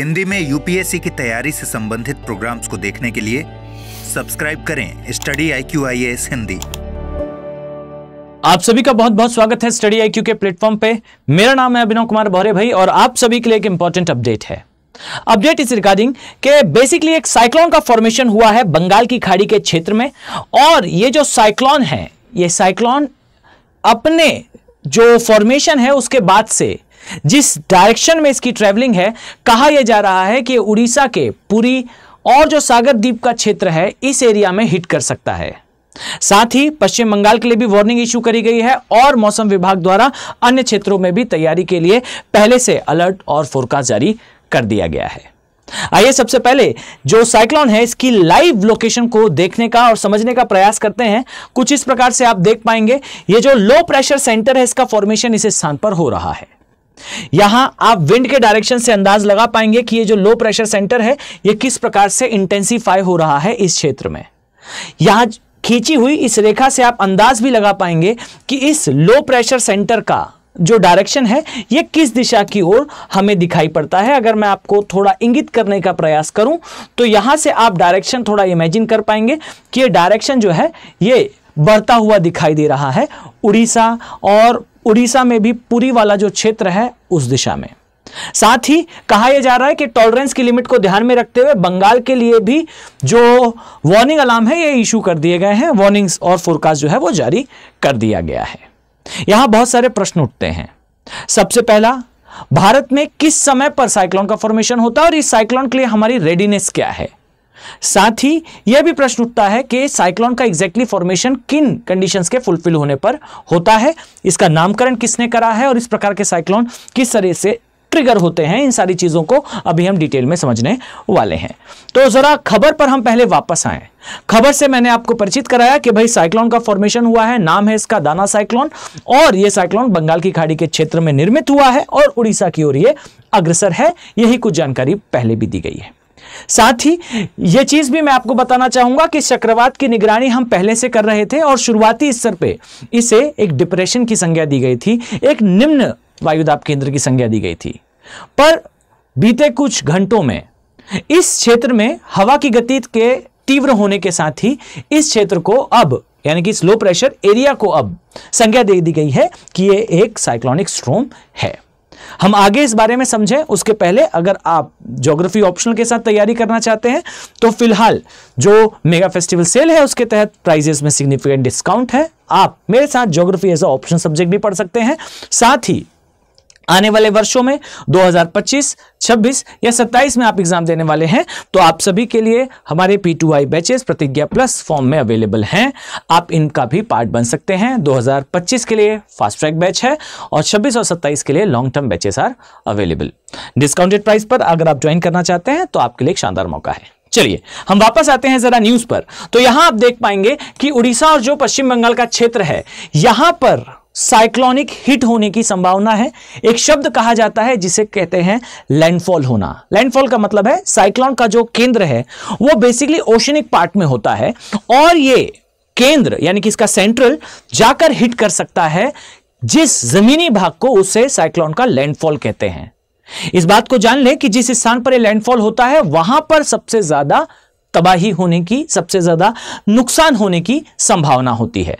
हिंदी में यूपीएससी की तैयारी से संबंधित प्रोग्राम्स को देखने के लिए सब्सक्राइब करें study I Q I S Hindi आप सभी का बहुत बहुत स्वागत है स्टडी आई क्यू के प्लेटफॉर्म पे मेरा नाम है अभिनव कुमार भौरे भाई और आप सभी के लिए एक इंपॉर्टेंट अपडेट है अपडेट इस रिगार्डिंग के बेसिकली एक साइक्लोन का फॉर्मेशन हुआ है बंगाल की खाड़ी के क्षेत्र में और ये जो साइक्लोन है ये साइक्लोन अपने जो फॉर्मेशन है उसके बाद से जिस डायरेक्शन में इसकी ट्रैवलिंग है कहा यह जा रहा है कि उड़ीसा के पुरी और जो सागर द्वीप का क्षेत्र है इस एरिया में हिट कर सकता है साथ ही पश्चिम बंगाल के लिए भी वार्निंग इश्यू करी गई है और मौसम विभाग द्वारा अन्य क्षेत्रों में भी तैयारी के लिए पहले से अलर्ट और फोरकास्ट जारी कर दिया गया है आइए सबसे पहले जो साइक्लोन है इसकी लाइव लोकेशन को देखने का और समझने का प्रयास करते हैं कुछ इस प्रकार से आप देख पाएंगे ये जो लो प्रेशर सेंटर है इसका फॉर्मेशन इस स्थान पर हो रहा है यहां आप विंड के डायरेक्शन से अंदाज लगा पाएंगे कि ये जो लो प्रेशर सेंटर है ये किस प्रकार से इंटेंसिफाई हो रहा है इस क्षेत्र में यहां खींची हुई इस रेखा से आप अंदाज भी लगा पाएंगे कि इस लो प्रेशर सेंटर का जो डायरेक्शन है ये किस दिशा की ओर हमें दिखाई पड़ता है अगर मैं आपको थोड़ा इंगित करने का प्रयास करूं तो यहां से आप डायरेक्शन थोड़ा इमेजिन कर पाएंगे कि ये डायरेक्शन जो है ये बढ़ता हुआ दिखाई दे रहा है उड़ीसा और उड़ीसा में भी पुरी वाला जो क्षेत्र है उस दिशा में साथ ही कहा यह जा रहा है कि टॉलरेंस की लिमिट को ध्यान में रखते हुए बंगाल के लिए भी जो वार्निंग अलार्म है ये इशू कर दिए गए हैं वार्निंग्स और फोरकास्ट जो है वो जारी कर दिया गया है यहां बहुत सारे प्रश्न उठते हैं सबसे पहला भारत में किस समय पर साइक्लोन का फॉर्मेशन होता है और इस साइक्लोन के लिए हमारी रेडीनेस क्या है साथ ही यह भी प्रश्न उठता है कि साइक्लोन का एग्जैक्टली फॉर्मेशन किन कंडीशंस के फुलफिल होने पर होता है इसका नामकरण किसने करा है और इस प्रकार के साइक्लोन किस तरह से ट्रिगर होते हैं इन सारी चीज़ों को अभी हम डिटेल में समझने वाले हैं तो ज़रा खबर पर हम पहले वापस आए खबर से मैंने आपको परिचित कराया कि भाई साइक्लोन का फॉर्मेशन हुआ है नाम है इसका दाना साइक्लोन और यह साइक्लोन बंगाल की खाड़ी के क्षेत्र में निर्मित हुआ है और उड़ीसा की ओर यह अग्रसर है यही कुछ जानकारी पहले भी दी गई है साथ ही ये चीज़ भी मैं आपको बताना चाहूंगा कि चक्रवात की निगरानी हम पहले से कर रहे थे और शुरुआती स्तर पर इसे एक डिप्रेशन की संज्ञा दी गई थी एक निम्न वायुदाब केंद्र की संज्ञा दी गई थी पर बीते कुछ घंटों में इस क्षेत्र में हवा की गति के तीव्र होने के साथ ही इस क्षेत्र को अब यानी कि स्लो प्रेशर एरिया को अब संज्ञा दे दी गई है कि यह एक साइक्लोनिक स्ट्रोम है हम आगे इस बारे में समझें उसके पहले अगर आप ज्योग्राफी ऑप्शनल के साथ तैयारी करना चाहते हैं तो फिलहाल जो मेगा फेस्टिवल सेल है उसके तहत प्राइजेस में सिग्निफिकेंट डिस्काउंट है आप मेरे साथ ज्योग्राफी एज ऑप्शन सब्जेक्ट भी पढ़ सकते हैं साथ ही आने वाले वर्षों में 2025, 26 या 27 में आप एग्जाम देने वाले हैं तो आप सभी के लिए हमारे P two I batches Pratigya plus form में अवेलेबल हैं आप इनका भी पार्ट बन सकते हैं 2025 के लिए फास्ट ट्रैक बैच है और 26 और 27 के लिए long term batches are available discounted price पर अगर आप ज्वाइन करना चाहते हैं तो आपके लिए एक शानदार मौका है चलिए हम वापस आते हैं जरा न्यूज पर तो यहां आप देख पाएंगे कि उड़ीसा और जो पश्चिम बंगाल का क्षेत्र है यहां पर साइक्लोनिक हिट होने की संभावना है एक शब्द कहा जाता है जिसे कहते हैं लैंडफॉल होना लैंडफॉल का मतलब है साइक्लोन का जो केंद्र है वो बेसिकली ओशनिक पार्ट में होता है और ये केंद्र यानी कि इसका सेंट्रल जाकर हिट कर सकता है जिस जमीनी भाग को उसे साइक्लोन का लैंडफॉल कहते हैं इस बात को जान लें कि जिस स्थान पर यह लैंडफॉल होता है वहां पर सबसे ज्यादा तबाही होने की सबसे ज्यादा नुकसान होने की संभावना होती है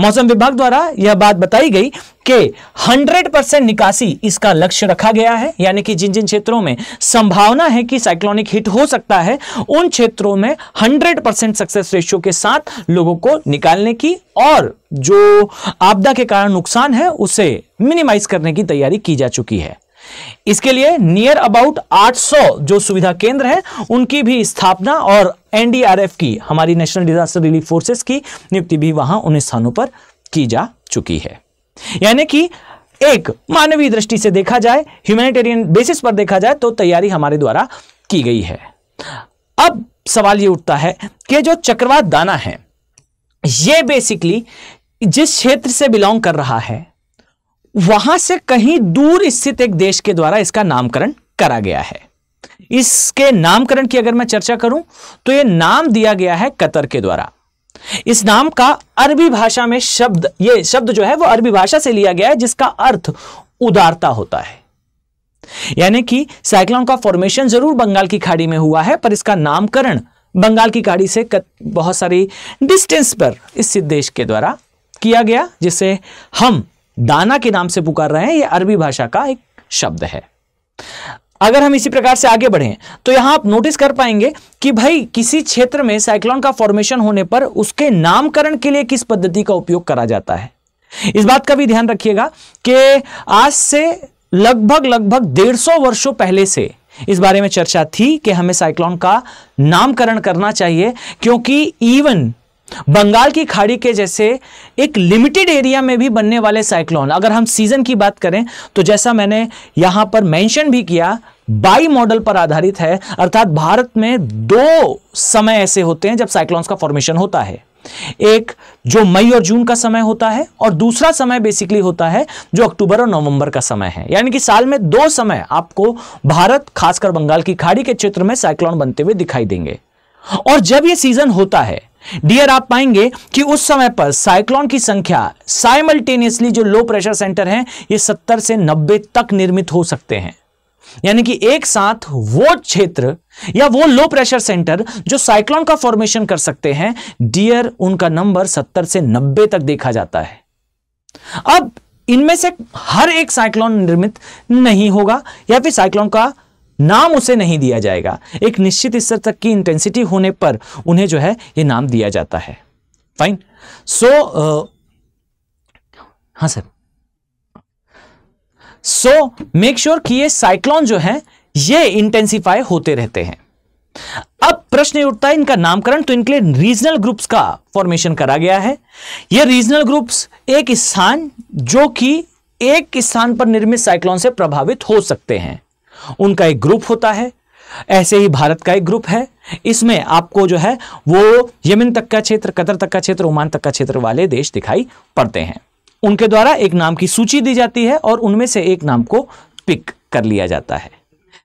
मौसम विभाग द्वारा यह बात बताई गई कि 100 परसेंट निकासी इसका लक्ष्य रखा गया है यानी कि जिन जिन क्षेत्रों में संभावना है कि साइक्लोनिक हिट हो सकता है उन क्षेत्रों में 100 परसेंट सक्सेस रेशियो के साथ लोगों को निकालने की और जो आपदा के कारण नुकसान है उसे मिनिमाइज करने की तैयारी की जा चुकी है इसके लिए नियर अबाउट 800 जो सुविधा केंद्र है उनकी भी स्थापना और एनडीआरएफ की हमारी नेशनल डिजास्टर रिलीफ फोर्सेस की नियुक्ति भी वहां उन स्थानों पर की जा चुकी है यानी कि एक मानवीय दृष्टि से देखा जाए ह्यूमैनिटेरियन बेसिस पर देखा जाए तो तैयारी हमारे द्वारा की गई है अब सवाल यह उठता है कि जो चक्रवात दाना है यह बेसिकली जिस क्षेत्र से बिलोंग कर रहा है वहां से कहीं दूर स्थित एक देश के द्वारा इसका नामकरण करा गया है इसके नामकरण की अगर मैं चर्चा करूं तो यह नाम दिया गया है कतर के द्वारा इस नाम का अरबी भाषा में शब्द ये शब्द जो है वो अरबी भाषा से लिया गया है जिसका अर्थ उदारता होता है यानी कि साइक्लोन का फॉर्मेशन जरूर बंगाल की खाड़ी में हुआ है पर इसका नामकरण बंगाल की खाड़ी से बहुत सारी डिस्टेंस पर इस देश के द्वारा किया गया जिसे हम दाना के नाम से पुकार रहे हैं यह अरबी भाषा का एक शब्द है अगर हम इसी प्रकार से आगे बढ़ें तो यहां आप नोटिस कर पाएंगे कि भाई किसी क्षेत्र में साइक्लोन का फॉर्मेशन होने पर उसके नामकरण के लिए किस पद्धति का उपयोग करा जाता है इस बात का भी ध्यान रखिएगा कि आज से लगभग लगभग डेढ़ सौ वर्षों पहले से इस बारे में चर्चा थी कि हमें साइक्लोन का नामकरण करना चाहिए क्योंकि इवन बंगाल की खाड़ी के जैसे एक लिमिटेड एरिया में भी बनने वाले साइक्लोन अगर हम सीजन की बात करें तो जैसा मैंने यहां पर मेंशन भी किया बाई मॉडल पर आधारित है अर्थात भारत में दो समय ऐसे होते हैं जब साइक्लोन्स का फॉर्मेशन होता है एक जो मई और जून का समय होता है और दूसरा समय बेसिकली होता है जो अक्टूबर और नवंबर का समय है यानी कि साल में दो समय आपको भारत खासकर बंगाल की खाड़ी के क्षेत्र में साइक्लोन बनते हुए दिखाई देंगे और जब यह सीजन होता है डियर आप पाएंगे कि उस समय पर साइक्लोन की संख्या साइमल्टेनियसली जो लो प्रेशर सेंटर हैं ये 70 से 90 तक निर्मित हो सकते हैं यानी कि एक साथ वो क्षेत्र या वो लो प्रेशर सेंटर जो साइक्लोन का फॉर्मेशन कर सकते हैं डियर उनका नंबर 70 से 90 तक देखा जाता है अब इनमें से हर एक साइक्लोन निर्मित नहीं होगा या फिर साइक्लोन का नाम उसे नहीं दिया जाएगा एक निश्चित स्तर तक की इंटेंसिटी होने पर उन्हें जो है ये नाम दिया जाता है फाइन सो so, uh, हाँ सर सो मेक श्योर कि ये साइक्लॉन जो है ये इंटेंसिफाई होते रहते हैं अब प्रश्न उठता है इनका नामकरण तो इनके लिए रीजनल ग्रुप्स का फॉर्मेशन करा गया है ये रीजनल ग्रुप्स एक स्थान जो कि एक स्थान पर निर्मित साइक्लोन से प्रभावित हो सकते हैं उनका एक ग्रुप होता है ऐसे ही भारत का एक ग्रुप है इसमें आपको जो है वो यमन तक का क्षेत्र कतर तक का क्षेत्र ओमान तक का क्षेत्र वाले देश दिखाई पड़ते हैं उनके द्वारा एक नाम की सूची दी जाती है और उनमें से एक नाम को पिक कर लिया जाता है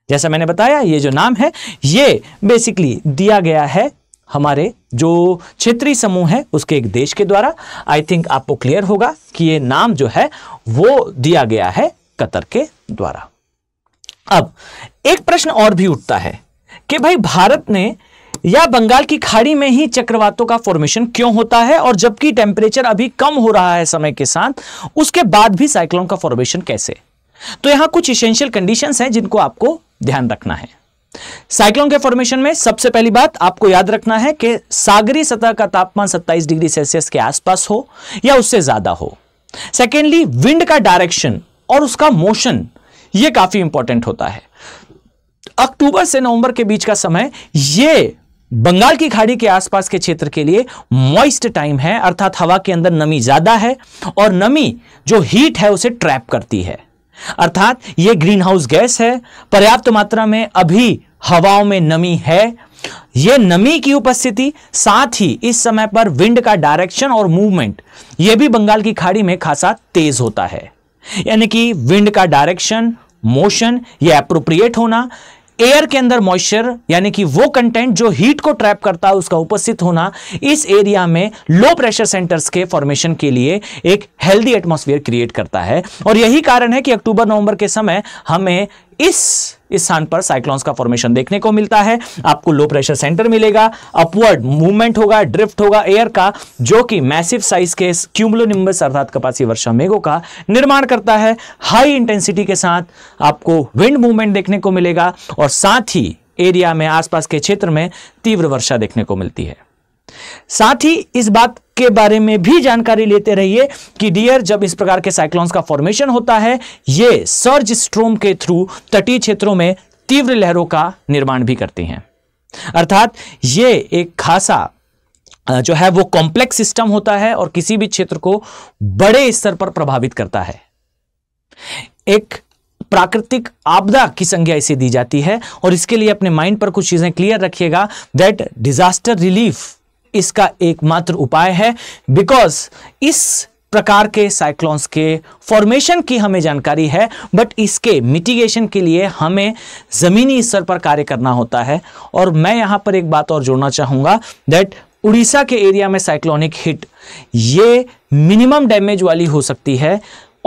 जैसा मैंने बताया ये जो नाम है ये बेसिकली दिया गया है हमारे जो क्षेत्रीय समूह है उसके एक देश के द्वारा आई थिंक आपको क्लियर होगा कि ये नाम जो है वो दिया गया है कतर के द्वारा अब एक प्रश्न और भी उठता है कि भाई भारत ने या बंगाल की खाड़ी में ही चक्रवातों का फॉर्मेशन क्यों होता है और जबकि टेम्परेचर अभी कम हो रहा है समय के साथ उसके बाद भी साइक्लोन का फॉर्मेशन कैसे तो यहां कुछ इसेंशियल कंडीशंस हैं जिनको आपको ध्यान रखना है साइक्लोन के फॉर्मेशन में सबसे पहली बात आपको याद रखना है कि सागरी सतह का तापमान सत्ताईस डिग्री सेल्सियस के आसपास हो या उससे ज्यादा हो सेकेंडली विंड का डायरेक्शन और उसका मोशन यह काफी इंपॉर्टेंट होता है अक्टूबर से नवंबर के बीच का समय ये बंगाल की खाड़ी के आसपास के क्षेत्र के लिए मॉइस्ट टाइम है अर्थात हवा के अंदर नमी ज्यादा है और नमी जो हीट है उसे ट्रैप करती है अर्थात यह ग्रीन हाउस गैस है पर्याप्त मात्रा में अभी हवाओं में नमी है यह नमी की उपस्थिति साथ ही इस समय पर विंड का डायरेक्शन और मूवमेंट यह भी बंगाल की खाड़ी में खासा तेज होता है यानी कि विंड का डायरेक्शन मोशन या अप्रोप्रिएट होना एयर के अंदर मॉइस्चर यानी कि वो कंटेंट जो हीट को ट्रैप करता है उसका उपस्थित होना इस एरिया में लो प्रेशर सेंटर्स के फॉर्मेशन के लिए एक हेल्दी एटमॉस्फेयर क्रिएट करता है और यही कारण है कि अक्टूबर नवंबर के समय हमें इस स्थान पर साइक्लोन्स का फॉर्मेशन देखने को मिलता है आपको लो प्रेशर सेंटर मिलेगा अपवर्ड मूवमेंट होगा ड्रिफ्ट होगा एयर का जो कि मैसिव साइज के क्यूमुलोनिम्बस अर्थात कपासी वर्षा मेघों का निर्माण करता है हाई इंटेंसिटी के साथ आपको विंड मूवमेंट देखने को मिलेगा और साथ ही एरिया में आसपास के क्षेत्र में तीव्र वर्षा देखने को मिलती है साथ ही इस बात के बारे में भी जानकारी लेते रहिए कि डियर जब इस प्रकार के साइक्लोन्स का फॉर्मेशन होता है ये सर्ज स्ट्रोम के थ्रू तटीय क्षेत्रों में तीव्र लहरों का निर्माण भी करती हैं अर्थात ये एक खासा जो है वो कॉम्प्लेक्स सिस्टम होता है और किसी भी क्षेत्र को बड़े स्तर पर प्रभावित करता है एक प्राकृतिक आपदा की संज्ञा इसे दी जाती है और इसके लिए अपने माइंड पर कुछ चीजें क्लियर रखिएगा दैट डिजास्टर रिलीफ इसका एकमात्र उपाय है बिकॉज इस प्रकार के साइक्लोन्स के फॉर्मेशन की हमें जानकारी है बट इसके मिटिगेशन के लिए हमें ज़मीनी स्तर पर कार्य करना होता है और मैं यहाँ पर एक बात और जोड़ना चाहूँगा दैट उड़ीसा के एरिया में साइक्लोनिक हिट ये मिनिमम डैमेज वाली हो सकती है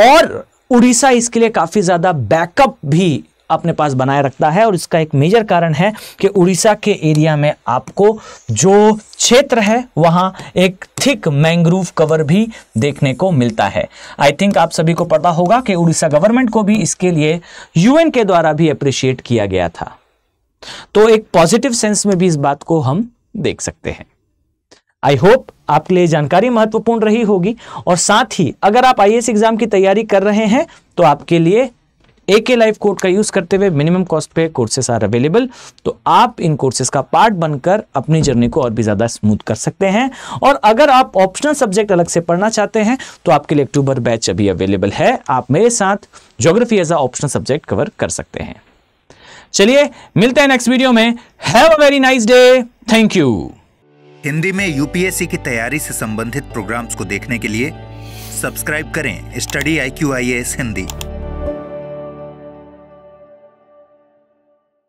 और उड़ीसा इसके लिए काफ़ी ज़्यादा बैकअप भी अपने पास बनाए रखता है और इसका एक मेजर कारण है कि उड़ीसा के एरिया में आपको जो क्षेत्र है वहां एक थिक मैंग्रोव कवर भी देखने को मिलता है आई थिंक आप सभी को पता होगा कि उड़ीसा गवर्नमेंट को भी इसके लिए यूएन के द्वारा भी अप्रिशिएट किया गया था तो एक पॉजिटिव सेंस में भी इस बात को हम देख सकते हैं आई होप आपके लिए जानकारी महत्वपूर्ण रही होगी और साथ ही अगर आप आई एग्जाम की तैयारी कर रहे हैं तो आपके लिए ए के लाइफ कोड का यूज करते हुए मिनिमम कॉस्ट पे कोर्सेस आर अवेलेबल तो आप इन कोर्सेज का पार्ट बनकर अपनी जर्नी को और भी ज्यादा स्मूथ कर सकते हैं और अगर आप ऑप्शनल सब्जेक्ट अलग से पढ़ना चाहते हैं तो आपके लिए अक्टूबर बैच अभी अवेलेबल है आप मेरे साथ geography as a optional subject cover कर सकते हैं चलिए मिलते हैं नेक्स्ट वीडियो में have a very nice day thank you Hindi में यूपीएससी की तैयारी से संबंधित प्रोग्राम्स को देखने के लिए सब्सक्राइब करें study I Q I S Hindi